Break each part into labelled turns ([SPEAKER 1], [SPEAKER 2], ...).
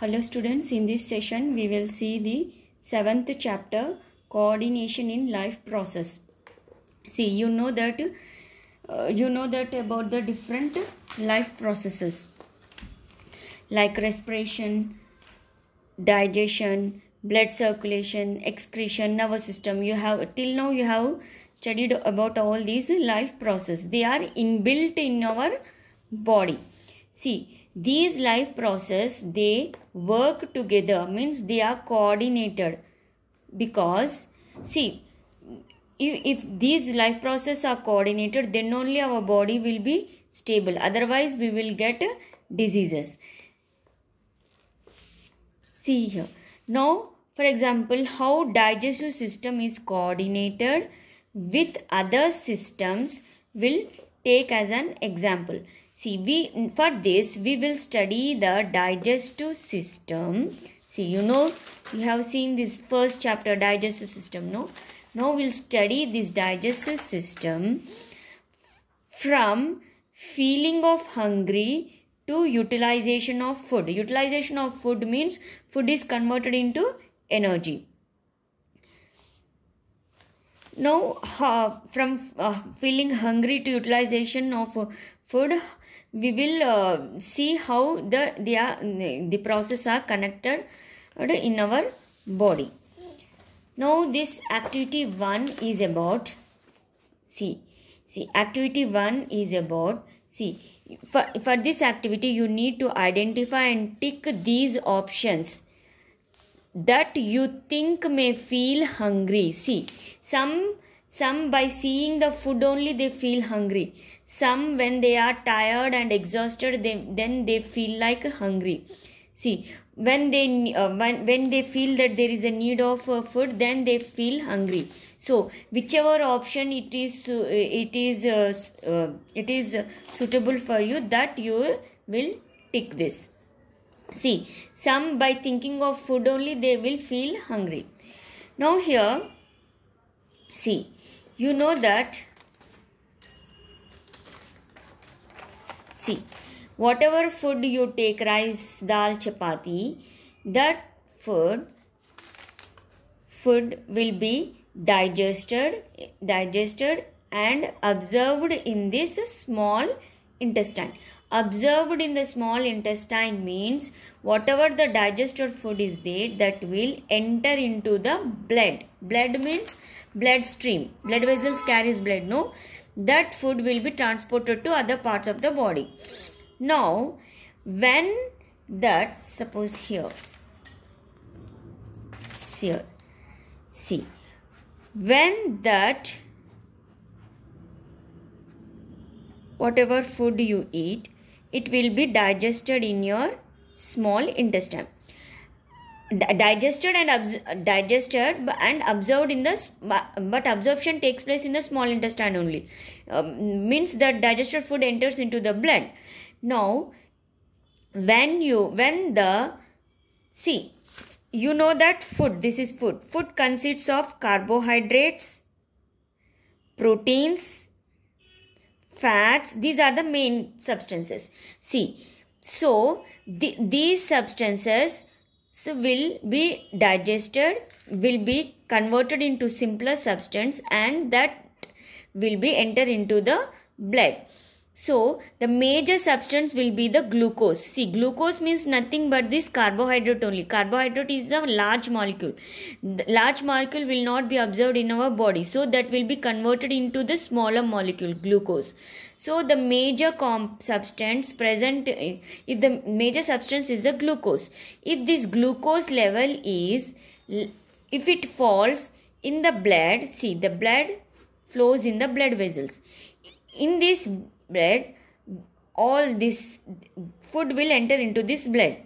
[SPEAKER 1] Hello students, in this session we will see the seventh chapter coordination in life process. See you know that uh, you know that about the different life processes like respiration, digestion, blood circulation, excretion, nervous system. You have till now you have studied about all these life process. They are inbuilt in our body. See these life process they work together means they are coordinated because see if, if these life process are coordinated then only our body will be stable otherwise we will get diseases see here now for example how digestive system is coordinated with other systems will take as an example See, we for this we will study the digestive system. See, you know, you have seen this first chapter, digestive system, no? Now we'll study this digestive system from feeling of hungry to utilization of food. Utilization of food means food is converted into energy. Now, uh, from uh, feeling hungry to utilization of food we will uh, see how the they are, the process are connected uh, in our body now this activity 1 is about see see activity 1 is about see for, for this activity you need to identify and tick these options that you think may feel hungry see some some, by seeing the food only, they feel hungry. Some, when they are tired and exhausted, they, then they feel like hungry. See, when they uh, when, when they feel that there is a need of uh, food, then they feel hungry. So, whichever option it is, uh, it is uh, uh, it is suitable for you, that you will tick this. See, some by thinking of food only, they will feel hungry. Now here, see you know that see whatever food you take rice dal chapati that food food will be digested digested and absorbed in this small intestine. Observed in the small intestine means whatever the digested food is there that will enter into the blood. Blood means blood stream. Blood vessels carries blood. No, that food will be transported to other parts of the body. Now, when that suppose here, here, see, when that whatever food you eat it will be digested in your small intestine digested and digested and absorbed in the but absorption takes place in the small intestine only um, means that digested food enters into the blood now when you when the see you know that food this is food food consists of carbohydrates proteins fats these are the main substances see so the, these substances so will be digested will be converted into simpler substance and that will be enter into the blood so the major substance will be the glucose. See glucose means nothing but this carbohydrate only. Carbohydrate is a large molecule. The large molecule will not be observed in our body. So that will be converted into the smaller molecule glucose. So the major substance present eh, if the major substance is the glucose. If this glucose level is if it falls in the blood see the blood flows in the blood vessels. In this Blood, all this food will enter into this blood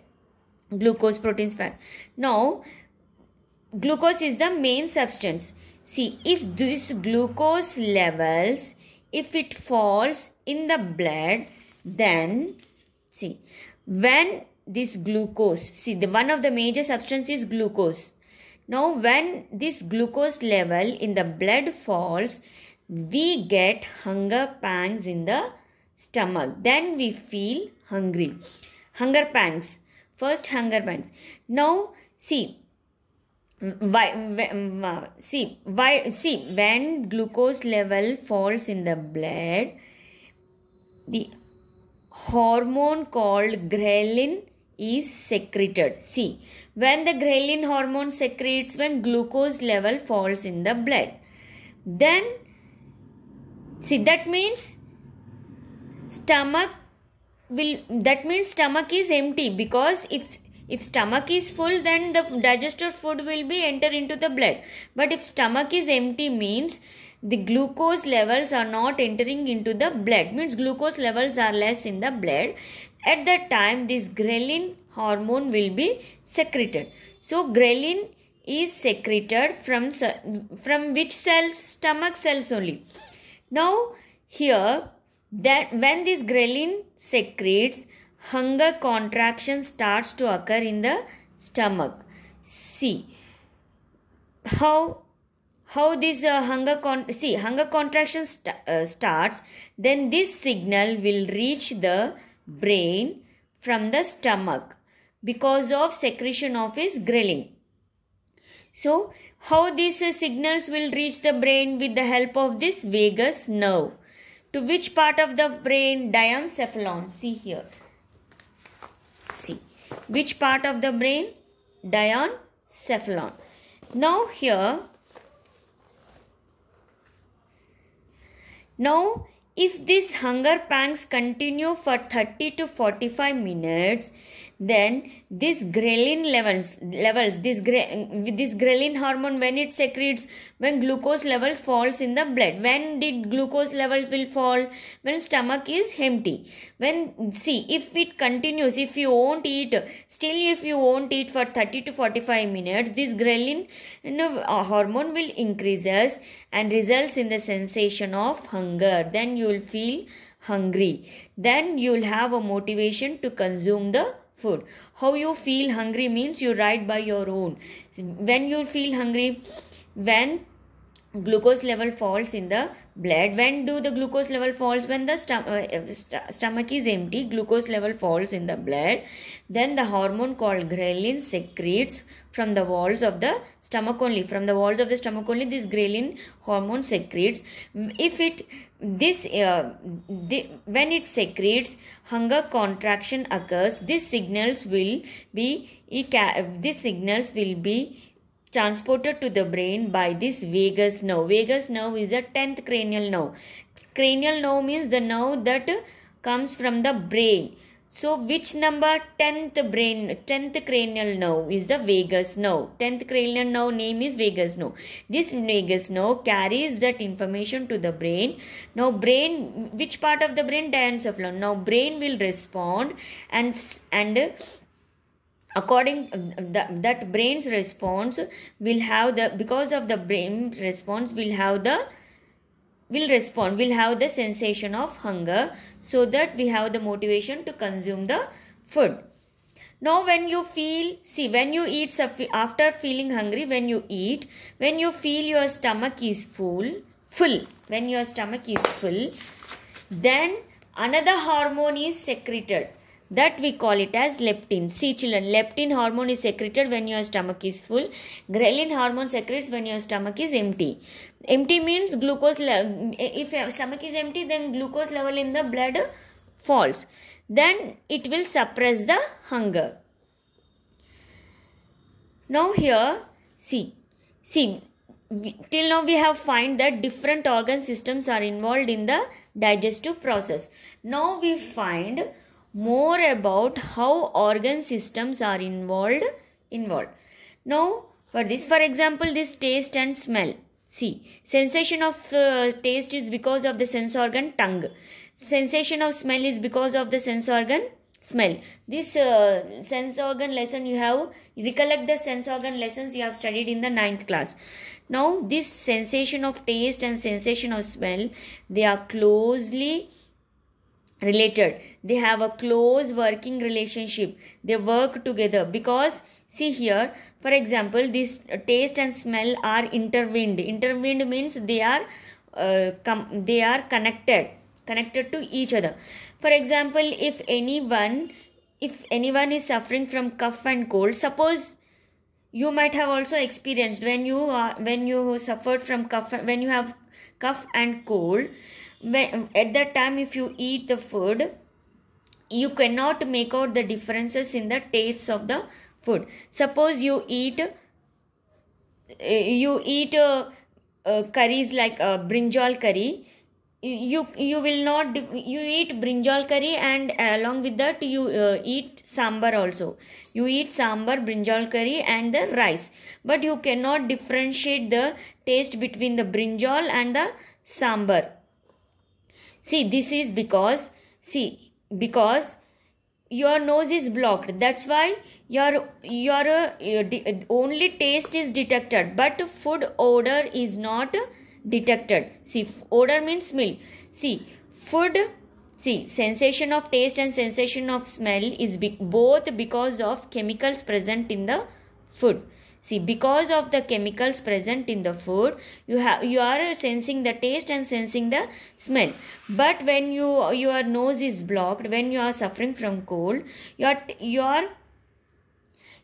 [SPEAKER 1] glucose proteins fat now glucose is the main substance see if this glucose levels if it falls in the blood then see when this glucose see the one of the major substance is glucose now when this glucose level in the blood falls we get hunger pangs in the stomach. Then we feel hungry. Hunger pangs. First hunger pangs. Now see why see why see when glucose level falls in the blood the hormone called ghrelin is secreted. See, when the ghrelin hormone secretes when glucose level falls in the blood, then see that means stomach will that means stomach is empty because if if stomach is full then the digested food will be enter into the blood but if stomach is empty means the glucose levels are not entering into the blood means glucose levels are less in the blood at that time this ghrelin hormone will be secreted so ghrelin is secreted from from which cells stomach cells only now here that when this ghrelin secretes, hunger contraction starts to occur in the stomach. See how how this uh, hunger con see hunger contraction st uh, starts. Then this signal will reach the brain from the stomach because of secretion of his ghrelin. So how these signals will reach the brain with the help of this vagus nerve. To which part of the brain? Diencephalon. See here. See. Which part of the brain? Diencephalon. Now here. Now if these hunger pangs continue for 30 to 45 minutes, then this ghrelin levels levels this this ghrelin hormone when it secretes when glucose levels falls in the blood when did glucose levels will fall when stomach is empty when see if it continues if you won't eat still if you won't eat for 30 to 45 minutes this ghrelin you know, uh, hormone will increases and results in the sensation of hunger then you will feel hungry then you will have a motivation to consume the food how you feel hungry means you write by your own when you feel hungry when glucose level falls in the blood when do the glucose level falls when the stomach uh, st stomach is empty glucose level falls in the blood then the hormone called ghrelin secretes from the walls of the stomach only from the walls of the stomach only this ghrelin hormone secretes if it this uh, the, when it secretes hunger contraction occurs these signals will be these signals will be transported to the brain by this vagus nerve. Vagus nerve is a 10th cranial nerve. Cranial nerve means the nerve that comes from the brain. So which number 10th brain 10th cranial nerve is the vagus nerve. 10th cranial nerve name is vagus nerve. This vagus nerve carries that information to the brain. Now brain which part of the brain diencephalon. Now brain will respond and and according uh, the, that brain's response will have the because of the brain response will have the will respond will have the sensation of hunger so that we have the motivation to consume the food now when you feel see when you eat after feeling hungry when you eat when you feel your stomach is full full when your stomach is full then another hormone is secreted that we call it as leptin see children leptin hormone is secreted when your stomach is full ghrelin hormone secretes when your stomach is empty empty means glucose if your stomach is empty then glucose level in the blood falls then it will suppress the hunger now here see see till now we have find that different organ systems are involved in the digestive process now we find more about how organ systems are involved involved now for this for example this taste and smell see sensation of uh, taste is because of the sense organ tongue sensation of smell is because of the sense organ smell this uh, sense organ lesson you have recollect the sense organ lessons you have studied in the ninth class now this sensation of taste and sensation of smell they are closely related they have a close working relationship they work together because see here for example this taste and smell are intertwined intertwined means they are uh, they are connected connected to each other for example if anyone if anyone is suffering from cough and cold suppose you might have also experienced when you are when you suffered from cough when you have cough and cold when, at that time if you eat the food you cannot make out the differences in the tastes of the food suppose you eat eh, you eat uh, uh, curries like uh, brinjal curry you you will not you eat brinjal curry and along with that you uh, eat sambar also you eat sambar brinjal curry and the rice but you cannot differentiate the taste between the brinjal and the sambar see this is because see because your nose is blocked that's why your your uh, only taste is detected but food odor is not detected see odor means smell see food see sensation of taste and sensation of smell is be both because of chemicals present in the food See, because of the chemicals present in the food, you have you are sensing the taste and sensing the smell. But when you your nose is blocked, when you are suffering from cold, your your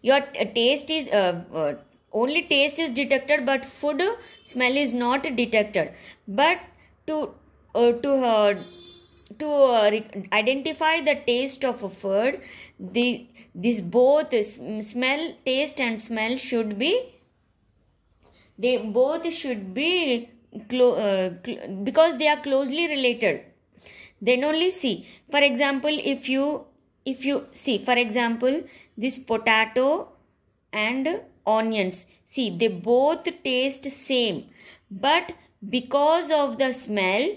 [SPEAKER 1] your taste is uh, uh, only taste is detected, but food smell is not detected. But to uh, to uh, to uh, identify the taste of a food the this both smell taste and smell should be they both should be uh, because they are closely related then only see for example if you if you see for example this potato and onions see they both taste same but because of the smell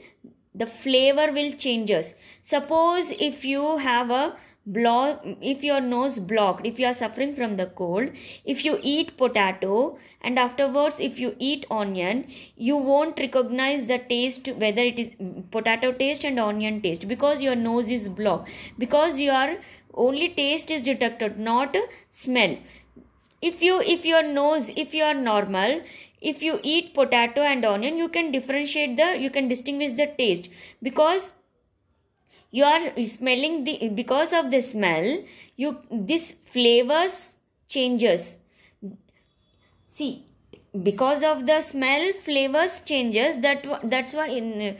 [SPEAKER 1] the flavor will changes suppose if you have a block if your nose blocked if you are suffering from the cold if you eat potato and afterwards if you eat onion you won't recognize the taste whether it is potato taste and onion taste because your nose is blocked because your only taste is detected not smell if you if your nose if you are normal if you eat potato and onion you can differentiate the you can distinguish the taste because you are smelling the because of the smell you this flavors changes see because of the smell flavors changes that that's why in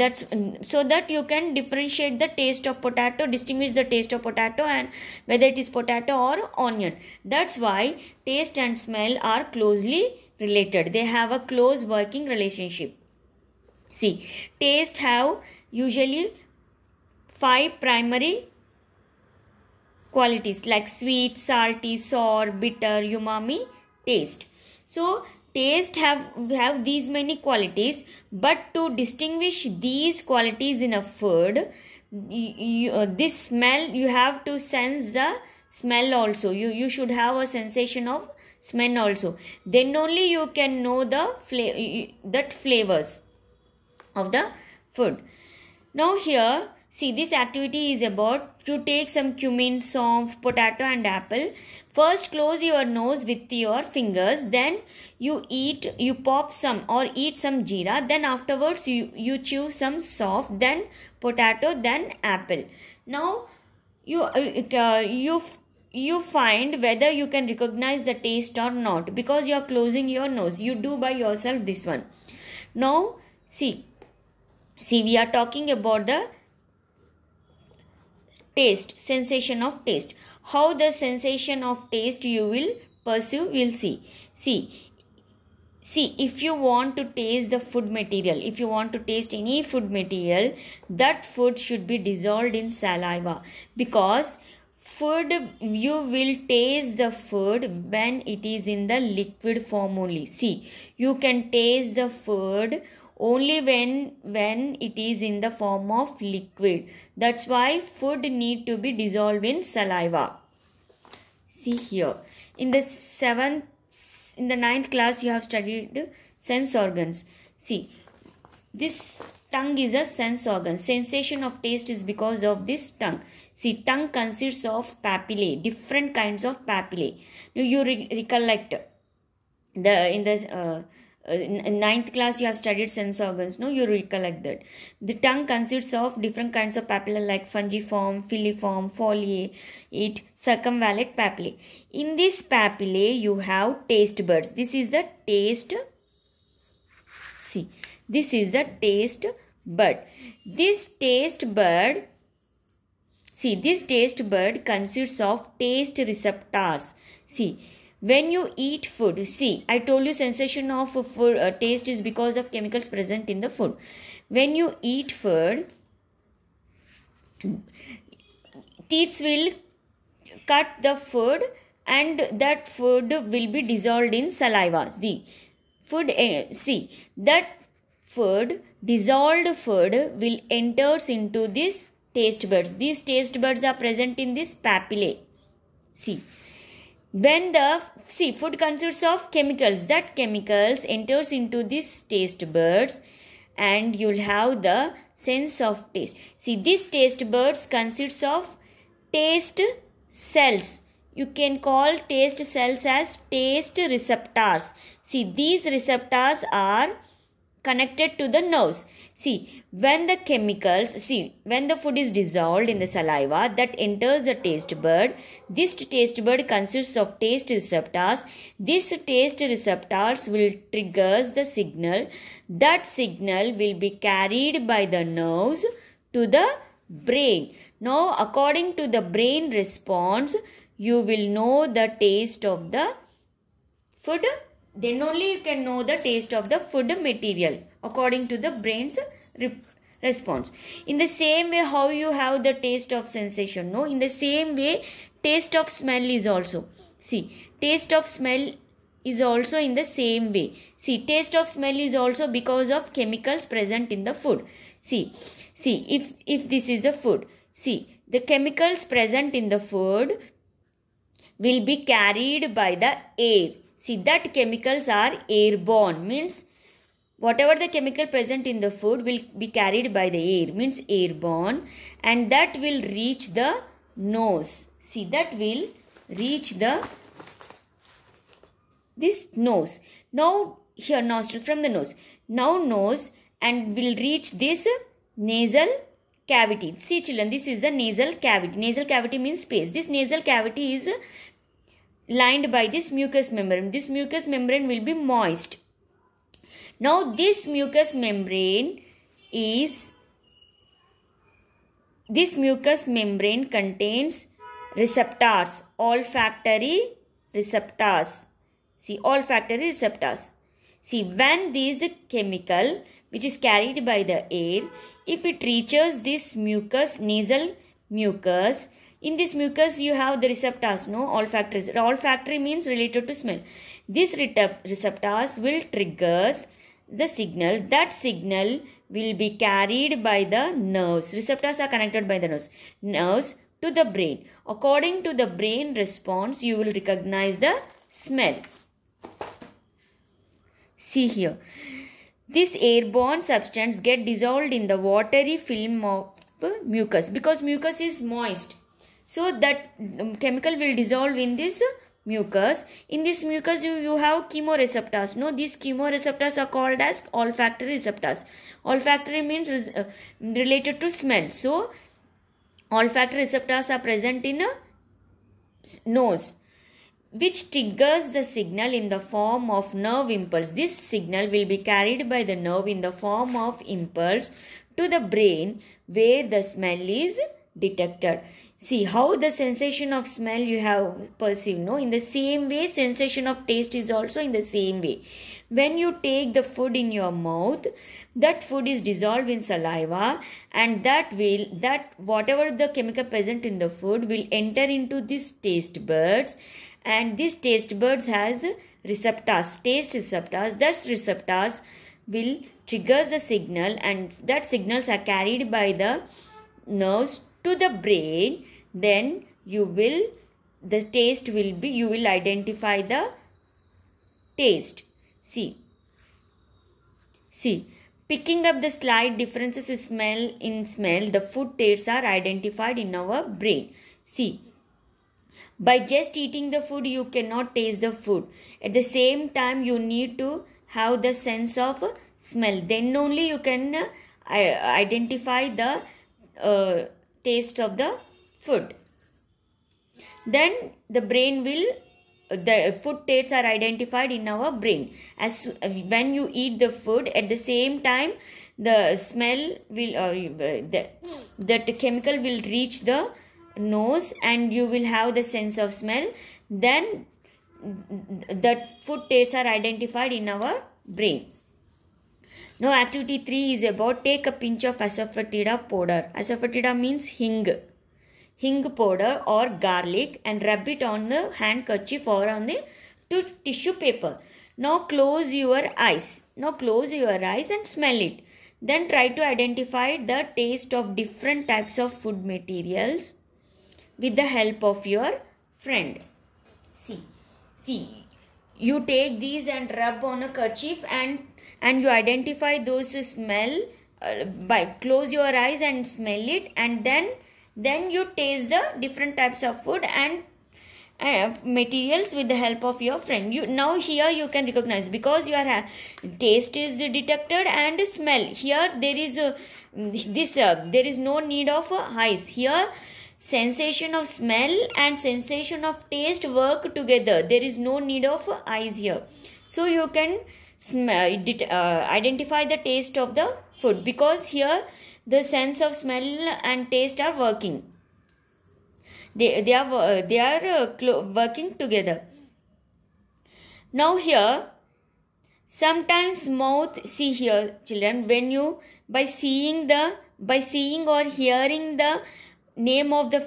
[SPEAKER 1] that's so that you can differentiate the taste of potato distinguish the taste of potato and whether it is potato or onion that's why taste and smell are closely related they have a close working relationship see taste have usually five primary qualities like sweet salty sour bitter umami taste so taste have have these many qualities but to distinguish these qualities in a food you, uh, this smell you have to sense the smell also you you should have a sensation of smell also then only you can know the that flavors of the food now here see this activity is about to take some cumin soft potato and apple first close your nose with your fingers then you eat you pop some or eat some jeera then afterwards you, you chew some soft then potato then apple now you uh, uh you you find whether you can recognize the taste or not because you are closing your nose you do by yourself this one now see see we are talking about the taste sensation of taste how the sensation of taste you will pursue we'll see see see if you want to taste the food material if you want to taste any food material that food should be dissolved in saliva because food you will taste the food when it is in the liquid form only see you can taste the food only when when it is in the form of liquid that's why food need to be dissolved in saliva see here in the seventh in the ninth class you have studied sense organs see this Tongue is a sense organ. Sensation of taste is because of this tongue. See, tongue consists of papillae, different kinds of papillae. Now you re recollect the in the uh, uh ninth class you have studied sense organs no you recollect that the tongue consists of different kinds of papillae like fungiform filiform foliae it circumvallate papillae in this papillae you have taste buds this is the taste see this is the taste bud. This taste bud, see this taste bud consists of taste receptors. See, when you eat food, see, I told you sensation of food, uh, taste is because of chemicals present in the food. When you eat food, teeth will cut the food and that food will be dissolved in saliva. The food, eh, see, that food, dissolved food will enters into this taste buds. These taste buds are present in this papillae. See, when the see food consists of chemicals, that chemicals enters into these taste buds, and you'll have the sense of taste. See, these taste buds consists of taste cells. You can call taste cells as taste receptors. See, these receptors are connected to the nose see when the chemicals see when the food is dissolved in the saliva that enters the taste bud this taste bud consists of taste receptors these taste receptors will triggers the signal that signal will be carried by the nose to the brain now according to the brain response you will know the taste of the food then only you can know the taste of the food material according to the brain's response. In the same way how you have the taste of sensation, no? In the same way taste of smell is also. See, taste of smell is also in the same way. See, taste of smell is also because of chemicals present in the food. See, see, if, if this is a food, see, the chemicals present in the food will be carried by the air See that chemicals are airborne means whatever the chemical present in the food will be carried by the air means airborne and that will reach the nose. See that will reach the this nose. Now here nostril from the nose. Now nose and will reach this nasal cavity. See children, this is the nasal cavity. Nasal cavity means space. This nasal cavity is lined by this mucous membrane. This mucous membrane will be moist. Now this mucous membrane is, this mucous membrane contains receptors, olfactory receptors. See olfactory receptors. See when this chemical which is carried by the air, if it reaches this mucous, nasal mucus, in this mucus, you have the receptors, no olfactory. Olfactory means related to smell. These receptors will triggers the signal. That signal will be carried by the nerves. Receptors are connected by the nerves. Nerves to the brain. According to the brain response, you will recognize the smell. See here. This airborne substance get dissolved in the watery film of mucus because mucus is moist so that chemical will dissolve in this mucus in this mucus you, you have chemoreceptors no these chemoreceptors are called as olfactory receptors olfactory means uh, related to smell so olfactory receptors are present in a nose which triggers the signal in the form of nerve impulse. This signal will be carried by the nerve in the form of impulse to the brain where the smell is detected see how the sensation of smell you have perceived no in the same way sensation of taste is also in the same way when you take the food in your mouth that food is dissolved in saliva and that will that whatever the chemical present in the food will enter into these taste buds and these taste buds has receptors taste receptors thus receptors will triggers the signal and that signals are carried by the nerves to the brain then you will the taste will be you will identify the taste see see picking up the slight differences in smell in smell the food tastes are identified in our brain see by just eating the food you cannot taste the food at the same time you need to have the sense of smell then only you can uh, identify the uh, taste of the food. Then the brain will the food tastes are identified in our brain as when you eat the food at the same time the smell will uh, uh the, that chemical will reach the nose and you will have the sense of smell then the food tastes are identified in our brain now activity 3 is about take a pinch of asafoetida powder. Asafoetida means hing. Hing powder or garlic and rub it on the handkerchief or on the tissue paper. Now close your eyes. Now close your eyes and smell it. Then try to identify the taste of different types of food materials with the help of your friend. See, see, you take these and rub on a kerchief and and you identify those smell uh, by close your eyes and smell it and then then you taste the different types of food and uh, materials with the help of your friend you now here you can recognize because your uh, taste is detected and smell here there is a, uh, this uh, there is no need of uh, eyes here sensation of smell and sensation of taste work together there is no need of eyes here so you can uh, uh, identify the taste of the food because here the sense of smell and taste are working they, they are they are uh, working together now here sometimes mouth see here children when you by seeing the by seeing or hearing the name of the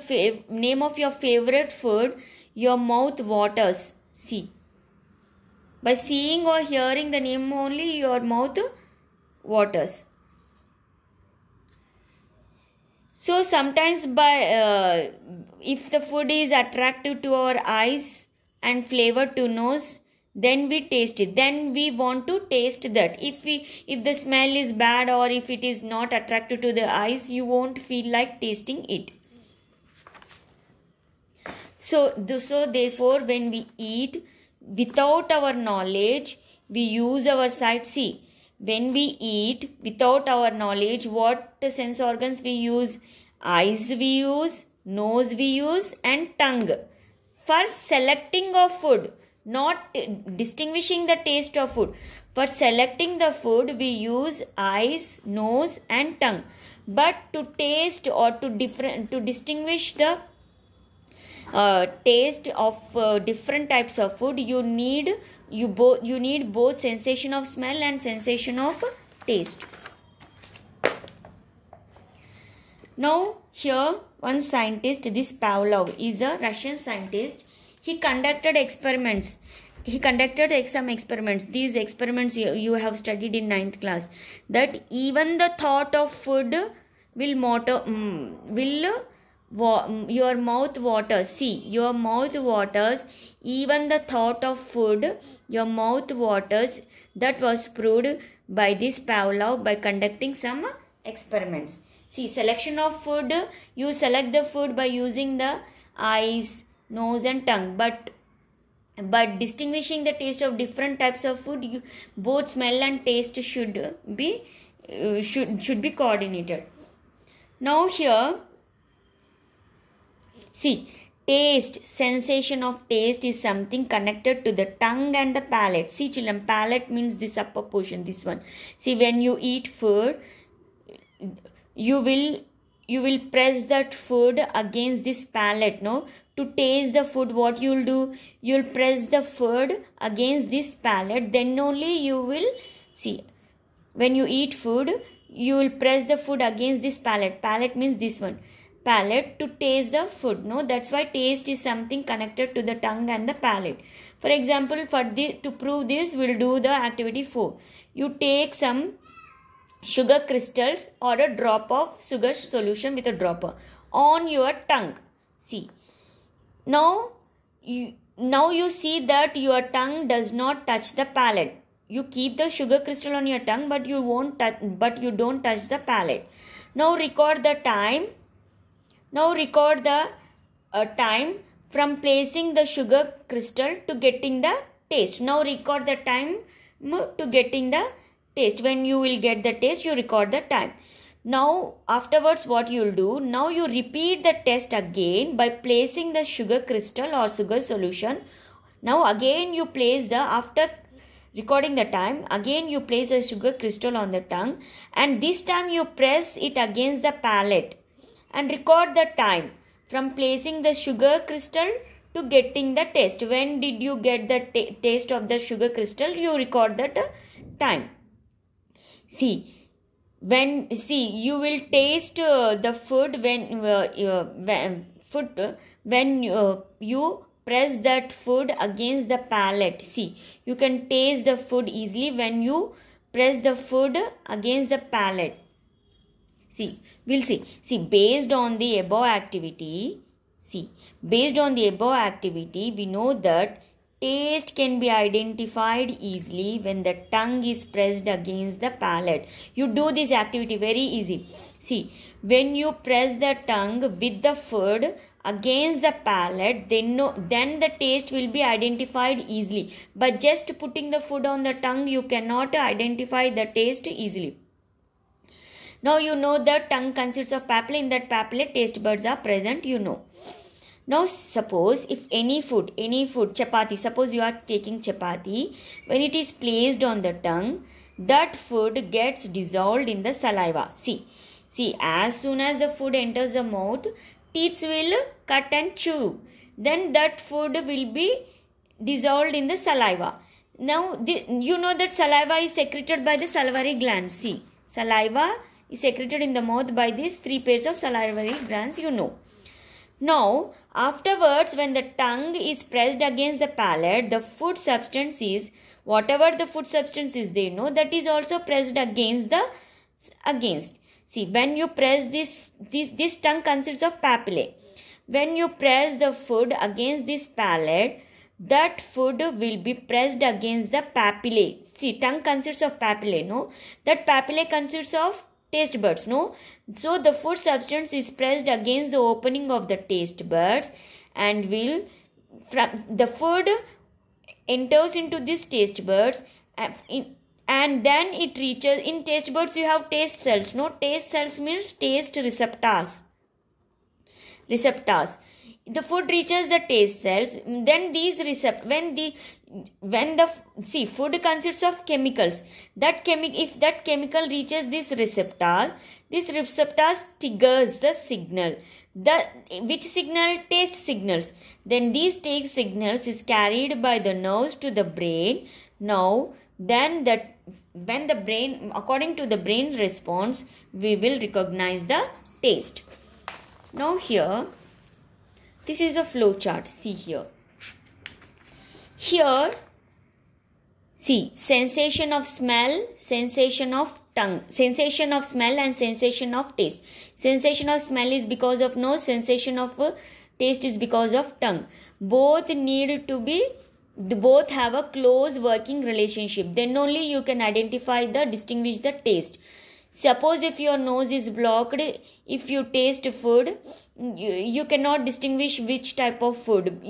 [SPEAKER 1] name of your favorite food your mouth waters see by seeing or hearing the name only, your mouth waters. So sometimes by uh, if the food is attractive to our eyes and flavor to nose, then we taste it. Then we want to taste that. If we if the smell is bad or if it is not attractive to the eyes, you won't feel like tasting it. So, so therefore, when we eat, without our knowledge we use our sight see when we eat without our knowledge what sense organs we use eyes we use nose we use and tongue for selecting of food not distinguishing the taste of food for selecting the food we use eyes nose and tongue but to taste or to different to distinguish the taste of uh, different types of food you need you both you need both sensation of smell and sensation of taste now here one scientist this pavlov is a russian scientist he conducted experiments he conducted some experiments these experiments you, you have studied in ninth class that even the thought of food will motor um, will your mouth waters see your mouth waters even the thought of food your mouth waters that was proved by this pavlov by conducting some experiments see selection of food you select the food by using the eyes nose and tongue but but distinguishing the taste of different types of food you, both smell and taste should be uh, should should be coordinated now here See, taste, sensation of taste is something connected to the tongue and the palate. See, children, palate means this upper portion, this one. See, when you eat food, you will you will press that food against this palate no to taste the food what you'll do you'll press the food against this palate then only you will see when you eat food you will press the food against this palate palate means this one palate to taste the food no that's why taste is something connected to the tongue and the palate for example for the to prove this we'll do the activity 4 you take some sugar crystals or a drop of sugar solution with a dropper on your tongue see now you now you see that your tongue does not touch the palate you keep the sugar crystal on your tongue but you won't touch, but you don't touch the palate now record the time now record the uh, time from placing the sugar crystal to getting the taste. Now record the time mm, to getting the taste. When you will get the taste, you record the time. Now afterwards what you will do, now you repeat the test again by placing the sugar crystal or sugar solution. Now again you place the after recording the time again you place a sugar crystal on the tongue and this time you press it against the palate and record the time from placing the sugar crystal to getting the taste. When did you get the taste of the sugar crystal? You record that uh, time. See, when see you will taste uh, the food when, uh, uh when food uh, when uh, you press that food against the palate. See, you can taste the food easily when you press the food against the palate. See, we'll see see based on the above activity see based on the above activity we know that taste can be identified easily when the tongue is pressed against the palate you do this activity very easy see when you press the tongue with the food against the palate then no then the taste will be identified easily but just putting the food on the tongue you cannot identify the taste easily now you know the tongue consists of papilla. In that papilla, taste buds are present, you know. Now suppose if any food, any food, chapati, suppose you are taking chapati, when it is placed on the tongue, that food gets dissolved in the saliva. See, see, as soon as the food enters the mouth, teeth will cut and chew. Then that food will be dissolved in the saliva. Now, the, you know that saliva is secreted by the salivary gland. See, saliva is secreted in the mouth by these three pairs of salivary glands you know. Now, afterwards, when the tongue is pressed against the palate, the food substance is whatever the food substance is they know that is also pressed against the against. See, when you press this, this, this tongue consists of papillae. When you press the food against this palate, that food will be pressed against the papillae. See, tongue consists of papillae, no? That papillae consists of taste buds no so the food substance is pressed against the opening of the taste buds and will from the food enters into these taste buds and then it reaches in taste buds you have taste cells no taste cells means taste receptors receptors the food reaches the taste cells then these receptors when the when the see food consists of chemicals that chemi- if that chemical reaches this receptor this receptor triggers the signal the which signal taste signals then these taste signals is carried by the nose to the brain now then that when the brain according to the brain response we will recognize the taste now here this is a flowchart. See here. Here, see, sensation of smell, sensation of tongue, sensation of smell and sensation of taste. Sensation of smell is because of nose, sensation of uh, taste is because of tongue. Both need to be both have a close working relationship then only you can identify the distinguish the taste suppose if your nose is blocked if you taste food you, you cannot distinguish which type of food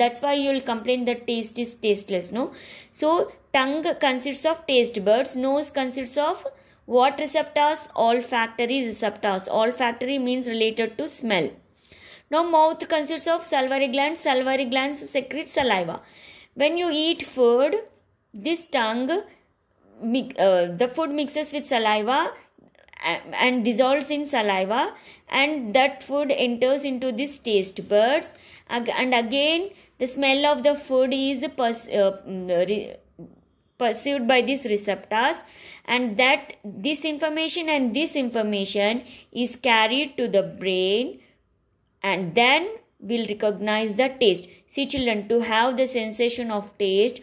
[SPEAKER 1] that's why you will complain that taste is tasteless no so tongue consists of taste buds nose consists of what receptors olfactory receptors olfactory means related to smell now mouth consists of salivary glands salivary glands secrete saliva when you eat food this tongue uh, the food mixes with saliva and dissolves in saliva and that food enters into this taste buds and again the smell of the food is perceived uh, mm, by these receptors and that this information and this information is carried to the brain and then will recognize the taste see children to have the sensation of taste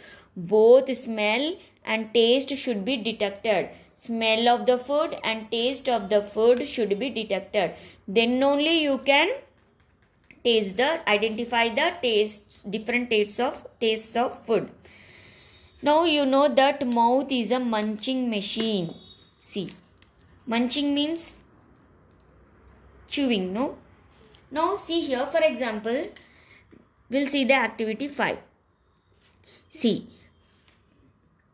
[SPEAKER 1] both smell and taste should be detected smell of the food and taste of the food should be detected then only you can taste the identify the tastes different tastes of tastes of food now you know that mouth is a munching machine see munching means chewing no now see here for example we'll see the activity 5 see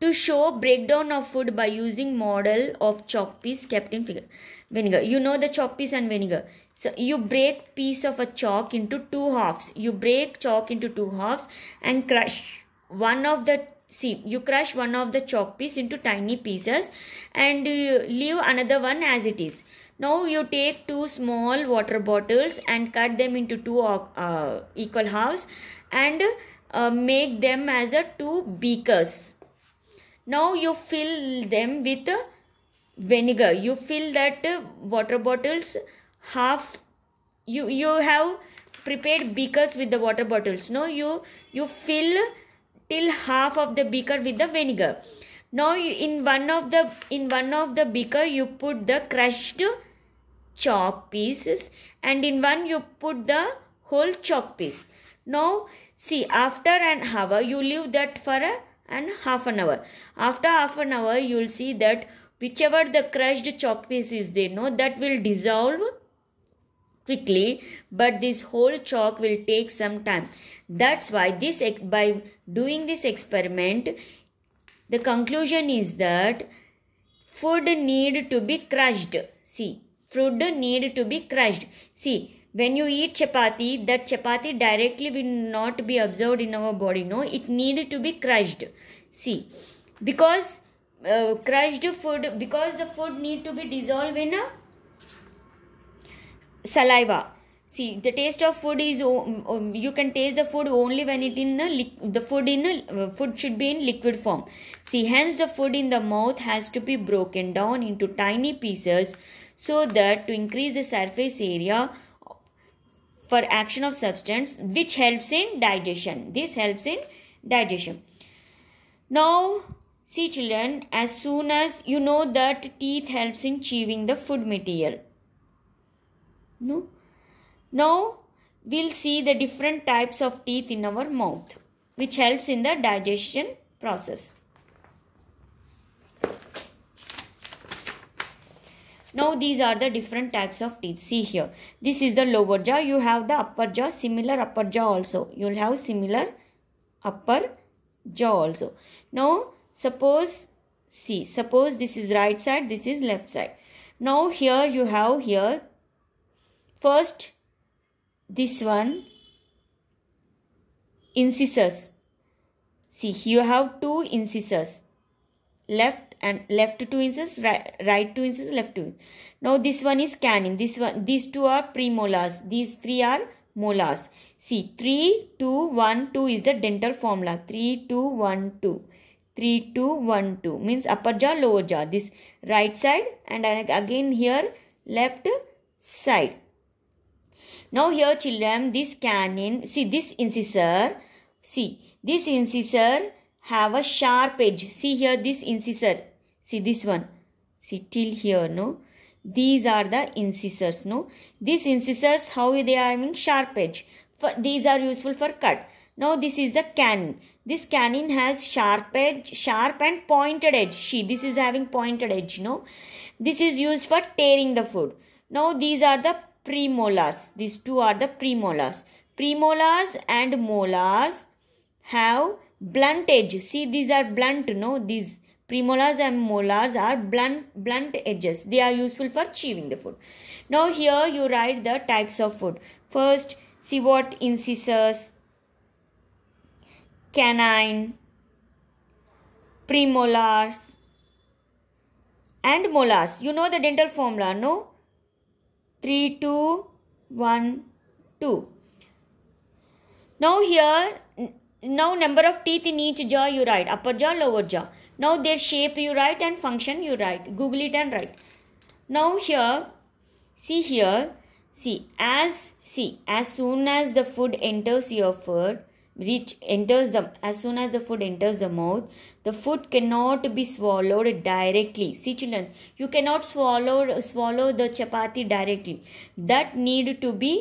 [SPEAKER 1] to show breakdown of food by using model of chalk piece kept in figure. vinegar you know the chalk piece and vinegar so you break piece of a chalk into two halves you break chalk into two halves and crush one of the see you crush one of the chalk piece into tiny pieces and leave another one as it is now you take two small water bottles and cut them into two uh, uh equal halves and uh, make them as a two beakers now you fill them with vinegar you fill that water bottles half you you have prepared beakers with the water bottles no you you fill till half of the beaker with the vinegar now in one of the in one of the beaker you put the crushed chalk pieces and in one you put the whole chalk piece now see after an hour you leave that for a and half an hour. After half an hour, you will see that whichever the crushed chalk piece is there, no, that will dissolve quickly but this whole chalk will take some time that's why this by doing this experiment the conclusion is that food need to be crushed see food need to be crushed see when you eat chapati that chapati directly will not be absorbed in our body no it needed to be crushed see because uh, crushed food because the food need to be dissolved in a saliva see the taste of food is um, you can taste the food only when it in the the food in the uh, food should be in liquid form see hence the food in the mouth has to be broken down into tiny pieces so that to increase the surface area for action of substance which helps in digestion. This helps in digestion. Now, see children, as soon as you know that teeth helps in chewing the food material. No? Now, we'll see the different types of teeth in our mouth which helps in the digestion process. Now these are the different types of teeth. See here. This is the lower jaw. You have the upper jaw. Similar upper jaw also. You will have similar upper jaw also. Now suppose see. Suppose this is right side. This is left side. Now here you have here. First this one incisors. See you have two incisors. Left and left 2 inches, right, right 2 inches, left 2 inches. Now this one is canine. This one, these two are premolars. These three are molars. See 3, 2, 1, 2 is the dental formula. 3, 2, 1, 2. 3, 2, 1, 2 means upper jaw, lower jaw. This right side and again here left side. Now here children, this canine, see this incisor, see this incisor have a sharp edge. See here this incisor See this one. See till here, no? These are the incisors, no? These incisors, how they are having sharp edge. For, these are useful for cut. Now this is the can. This canin has sharp edge, sharp and pointed edge. See, this is having pointed edge, no? This is used for tearing the food. Now these are the premolars. These two are the premolars. Premolars and molars have blunt edge. See, these are blunt, no? These Premolars and molars are blunt, blunt edges. They are useful for chewing the food. Now here you write the types of food. First, see what incisors, canine, premolars and molars. You know the dental formula, no? 3, 2, 1, 2. Now here, now number of teeth in each jaw you write, upper jaw, lower jaw now their shape you write and function you write google it and write now here see here see as see as soon as the food enters your food reach enters the as soon as the food enters the mouth the food cannot be swallowed directly see children you cannot swallow swallow the chapati directly that need to be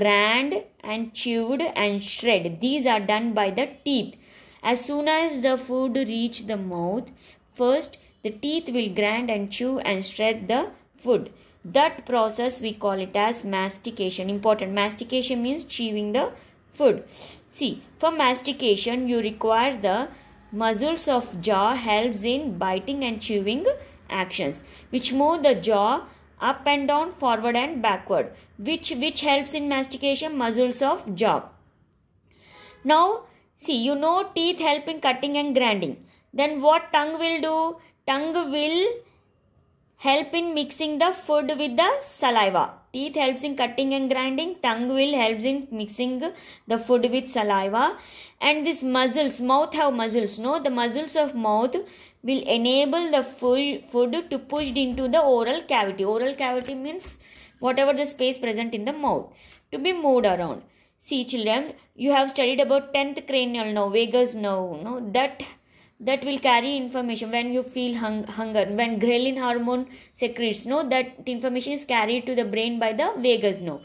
[SPEAKER 1] ground and chewed and shred these are done by the teeth as soon as the food reach the mouth, first the teeth will grind and chew and shred the food. That process we call it as mastication. Important mastication means chewing the food. See, for mastication you require the muscles of jaw helps in biting and chewing actions which move the jaw up and down forward and backward which which helps in mastication muscles of jaw now See, you know teeth help in cutting and grinding. Then what tongue will do? Tongue will help in mixing the food with the saliva. Teeth helps in cutting and grinding. Tongue will helps in mixing the food with saliva. And these muscles, mouth have muscles. No, the muscles of mouth will enable the food to pushed into the oral cavity. Oral cavity means whatever the space present in the mouth to be moved around see children you have studied about 10th cranial nerve vagus nerve no that that will carry information when you feel hung, hunger when ghrelin hormone secretes no that information is carried to the brain by the vagus nerve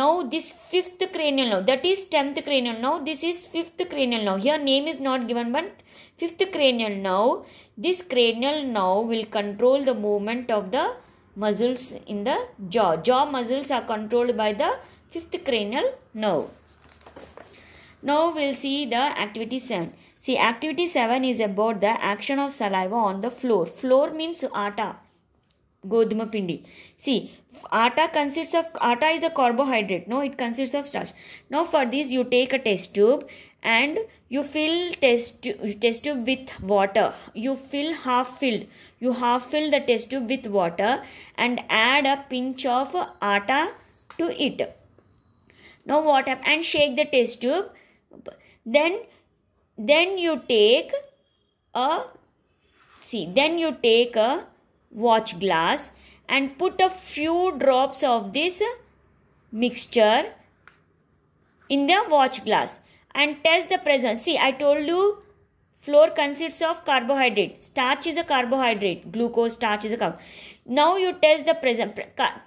[SPEAKER 1] now this fifth cranial nerve that is 10th cranial nerve this is fifth cranial nerve here name is not given but fifth cranial nerve this cranial nerve will control the movement of the muscles in the jaw jaw muscles are controlled by the fifth cranial nerve. Now we'll see the activity 7. See activity 7 is about the action of saliva on the floor. Floor means atta. Godhuma pindi. See, atta consists of, atta is a carbohydrate. No, it consists of starch. Now for this you take a test tube and you fill test, test tube with water. You fill half filled. You half fill the test tube with water and add a pinch of atta to it. Now what up and shake the test tube. Then then you take a see then you take a watch glass and put a few drops of this mixture in the watch glass and test the presence. See, I told you flour consists of carbohydrate. Starch is a carbohydrate. Glucose starch is a carb. Now you test the present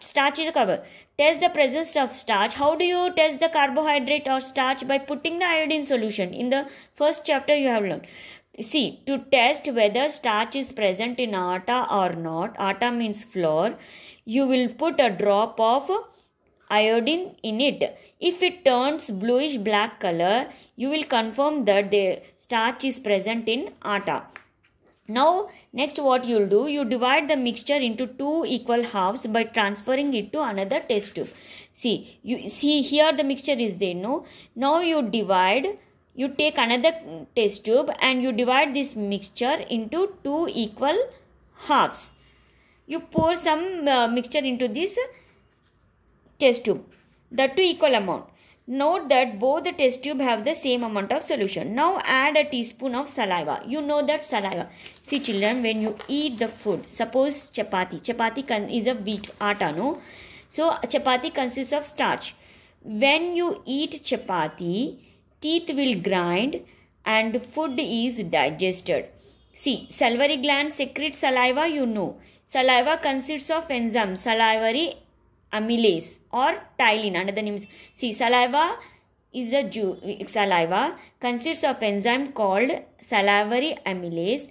[SPEAKER 1] starch is a carb. Test the presence of starch. How do you test the carbohydrate or starch by putting the iodine solution? In the first chapter you have learned. See to test whether starch is present in atta or not. Atta means flour. You will put a drop of iodine in it. If it turns bluish black color, you will confirm that the starch is present in atta now next what you'll do you divide the mixture into two equal halves by transferring it to another test tube see you see here the mixture is there no now you divide you take another test tube and you divide this mixture into two equal halves you pour some uh, mixture into this test tube the two equal amount Note that both the test tube have the same amount of solution. Now add a teaspoon of saliva. You know that saliva. See children, when you eat the food, suppose chapati. Chapati is a wheat atta, no? So chapati consists of starch. When you eat chapati, teeth will grind and food is digested. See, salivary gland secretes saliva, you know. Saliva consists of enzyme, salivary amylase or tylin under the name see saliva is a saliva consists of enzyme called salivary amylase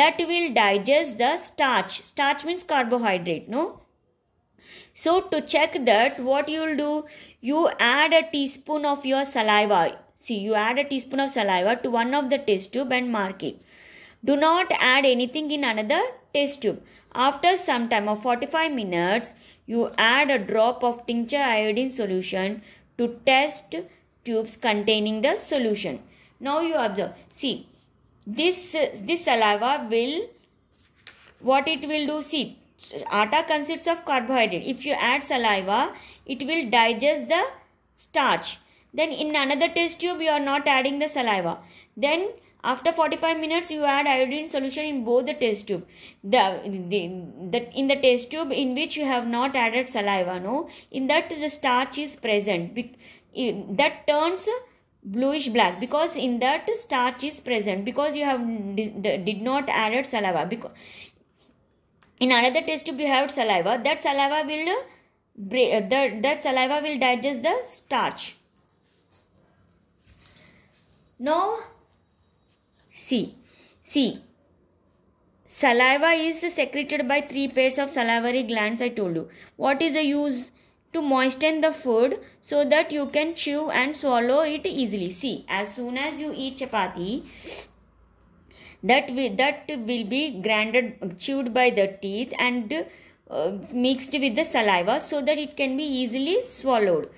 [SPEAKER 1] that will digest the starch starch means carbohydrate no so to check that what you will do you add a teaspoon of your saliva see you add a teaspoon of saliva to one of the test tube and mark it do not add anything in another test tube after some time of 45 minutes you add a drop of tincture iodine solution to test tubes containing the solution. Now you observe. See, this, this saliva will, what it will do? See, atta consists of carbohydrate. If you add saliva, it will digest the starch. Then in another test tube, you are not adding the saliva. Then after 45 minutes, you add iodine solution in both the test tube. The, the, the, in the test tube in which you have not added saliva, no, in that the starch is present. That turns bluish black because in that starch is present because you have did not added saliva because in another test tube you have saliva that saliva will that saliva will digest the starch now C. C. Saliva is secreted by three pairs of salivary glands I told you. What is the use? To moisten the food so that you can chew and swallow it easily. See, as soon as you eat chapati, that will, that will be grinded, chewed by the teeth and uh, mixed with the saliva so that it can be easily swallowed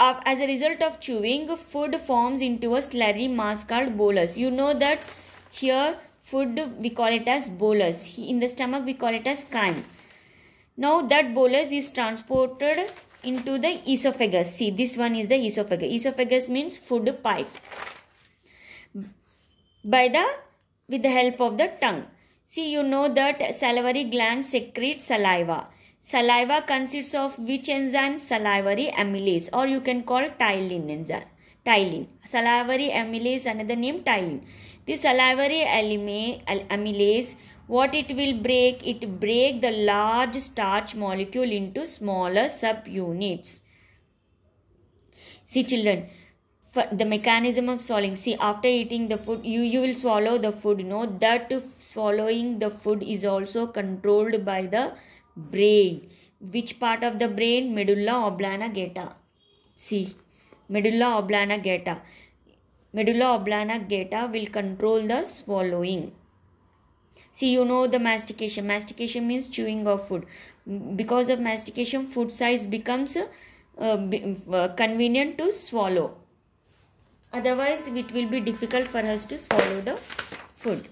[SPEAKER 1] as a result of chewing food forms into a slurry mass called bolus you know that here food we call it as bolus in the stomach we call it as chyme now that bolus is transported into the esophagus see this one is the esophagus esophagus means food pipe by the with the help of the tongue see you know that salivary gland secretes saliva Saliva consists of which enzyme? Salivary amylase or you can call tylin enzyme. Tylin, Salivary amylase another name tylin. This salivary amylase what it will break? It break the large starch molecule into smaller subunits. See children, the mechanism of swallowing see after eating the food you you will swallow the food you know that swallowing the food is also controlled by the brain. Which part of the brain? Medulla oblana See, medulla oblana Medulla oblana will control the swallowing. See, you know the mastication. Mastication means chewing of food. Because of mastication, food size becomes uh, uh convenient to swallow. Otherwise, it will be difficult for us to swallow the food.